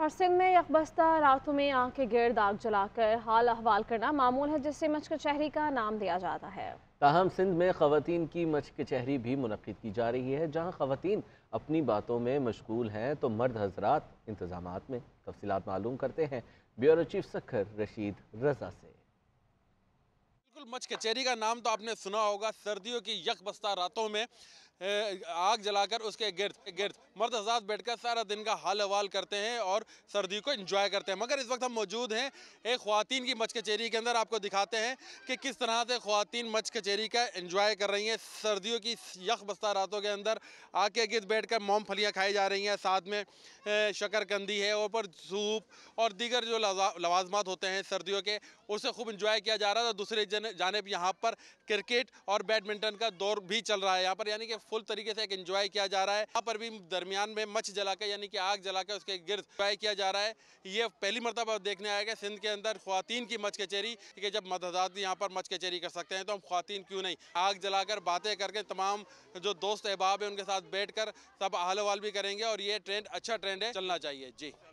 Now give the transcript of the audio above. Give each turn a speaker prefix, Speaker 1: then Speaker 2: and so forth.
Speaker 1: और सिंध में यकबस्ता रातों में आग के गिर्द आग जलाकर हाल अहवाल करना मामूल है जिससे मच कचहरी का नाम दिया जाता है
Speaker 2: ताहम सिंध में खातन की मच कचहरी भी मुनद की जा रही है जहाँ खातन अपनी बातों में मशगूल हैं तो मर्द हजरात इंतजाम में तफसीत मालूम करते हैं ब्यूरो चीफ सखर रशीद रजा से
Speaker 3: बिल्कुल मच कचहरी का नाम तो आपने सुना होगा सर्दियों की यकबस्ता रातों में आग जलाकर उसके गिर्द गिर्द मर्द हजार बैठकर सारा दिन का हाल हवाल करते हैं और सर्दी को इंजॉय करते हैं मगर इस वक्त हम मौजूद हैं एक खुवान की मच कचेरी के अंदर आपको दिखाते हैं कि किस तरह से खुवान मच कचेरी का इंजॉय कर रही हैं सर्दियों की यख बस्ता रातों के अंदर आग के गिर्द बैठ कर मोम फलियाँ खाई जा रही हैं साथ में शक्करकंदी है ऊपर सूप और दीगर जो लवाजमात होते हैं सर्दियों के उसे खूब इंजॉय किया जा रहा और दूसरे जानब यहाँ पर क्रिकेट और बैडमिंटन का दौर भी चल रहा है यहाँ पर यानी कि फुल तरीके से एक एंजॉय किया जा रहा है यहाँ पर भी दरमियान में मच जला यानी कि आग जला उसके गिर्द एंजॉय किया जा रहा है ये पहली मरतबा देखने आएगा सिंध के अंदर खुवान की मच कचहरी कि जब मतदाद यहाँ पर मच कचहरी कर सकते हैं तो हम खुवान क्यों नहीं आग जलाकर बातें करके तमाम जो दोस्त अहबाब हैं उनके साथ बैठ सब आहल भी करेंगे और ये ट्रेंड अच्छा ट्रेंड है चलना चाहिए जी